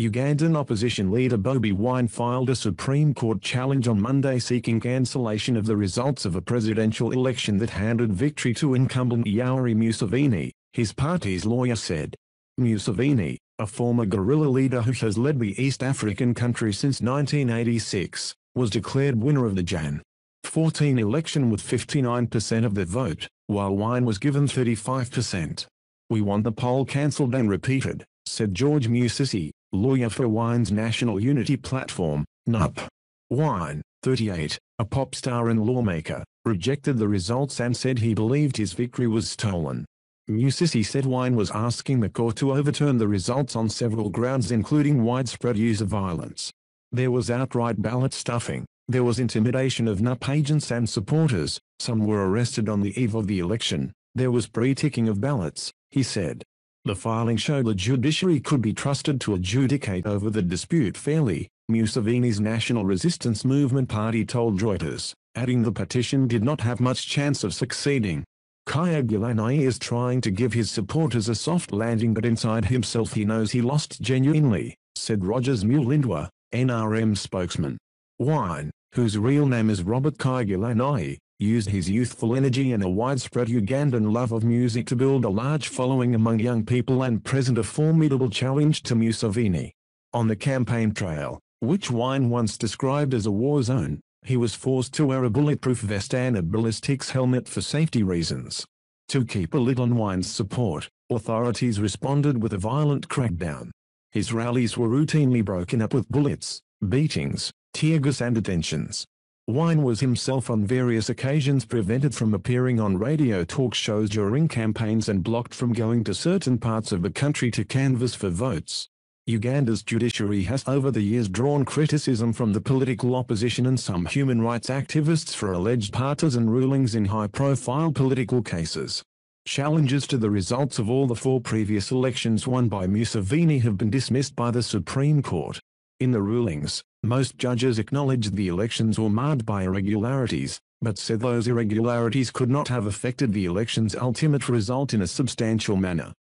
Ugandan opposition leader Bobi Wine filed a Supreme Court challenge on Monday seeking cancellation of the results of a presidential election that handed victory to incumbent Yoweri Museveni, his party's lawyer said. Museveni, a former guerrilla leader who has led the East African country since 1986, was declared winner of the Jan. 14 election with 59% of the vote, while Wine was given 35%. We want the poll cancelled and repeated, said George Musisi, Lawyer for Wine's National Unity Platform, NUP. Wine, 38, a pop star and lawmaker, rejected the results and said he believed his victory was stolen. Musisi said Wine was asking the court to overturn the results on several grounds including widespread use of violence. There was outright ballot stuffing, there was intimidation of NUP agents and supporters, some were arrested on the eve of the election, there was pre-ticking of ballots, he said. The filing showed the judiciary could be trusted to adjudicate over the dispute fairly, Museveni's National Resistance Movement Party told Reuters, adding the petition did not have much chance of succeeding. Kayagulani is trying to give his supporters a soft landing but inside himself he knows he lost genuinely, said Rogers Mulindwa, NRM spokesman. Wine, whose real name is Robert Kayagulani, used his youthful energy and a widespread Ugandan love of music to build a large following among young people and present a formidable challenge to Museveni. On the campaign trail, which Wine once described as a war zone, he was forced to wear a bulletproof vest and a ballistics helmet for safety reasons. To keep a lid on Wine's support, authorities responded with a violent crackdown. His rallies were routinely broken up with bullets, beatings, tear gas and detentions. Wine was himself on various occasions prevented from appearing on radio talk shows during campaigns and blocked from going to certain parts of the country to canvass for votes. Uganda's judiciary has over the years drawn criticism from the political opposition and some human rights activists for alleged partisan rulings in high-profile political cases. Challenges to the results of all the four previous elections won by Museveni have been dismissed by the Supreme Court. In the rulings, most judges acknowledged the elections were marred by irregularities, but said those irregularities could not have affected the election's ultimate result in a substantial manner.